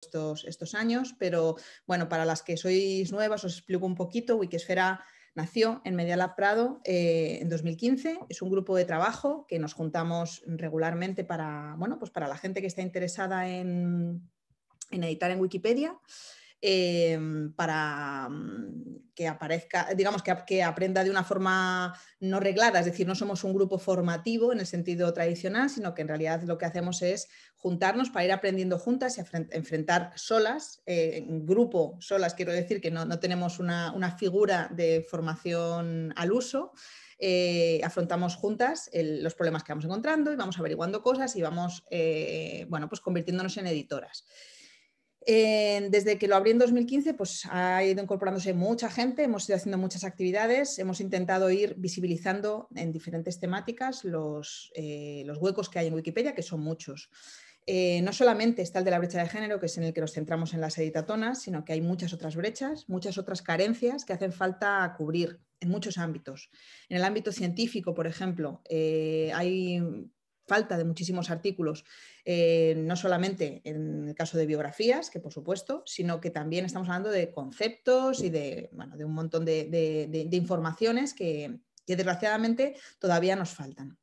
estos, estos años, pero bueno, para las que sois nuevas os explico un poquito. Wikisfera nació en Medialab Prado eh, en 2015. Es un grupo de trabajo que nos juntamos regularmente para, bueno, pues para la gente que está interesada en, editar en Wikipedia. Eh, para, que aparezca, digamos, que, que, aprenda de una forma no reglada, es decir, no somos un grupo formativo en el sentido tradicional, sino que en realidad lo que hacemos es juntarnos para ir aprendiendo juntas y enfrentar solas, eh, en grupo solas, quiero decir que no, tenemos una, figura de formación al uso. Eh, afrontamos juntas los problemas que vamos encontrando y vamos averiguando cosas y vamos, eh, bueno, pues convirtiéndonos en editoras desde que lo abrí en 2015, pues ha ido incorporándose mucha gente, hemos ido haciendo muchas actividades, hemos intentado ir visibilizando en diferentes temáticas los, eh, los huecos que hay en Wikipedia, que son muchos. Eh, no solamente está el de la brecha de género, que es en el que nos centramos en las editatonas, sino que hay muchas otras brechas, muchas otras carencias que hacen falta cubrir en muchos ámbitos. En el ámbito científico, por ejemplo, eh, hay falta de muchísimos artículos, eh, no solamente en el caso de biografías, que por supuesto, sino que también estamos hablando de conceptos y de, bueno, de un montón de, informaciones que desgraciadamente todavía nos faltan.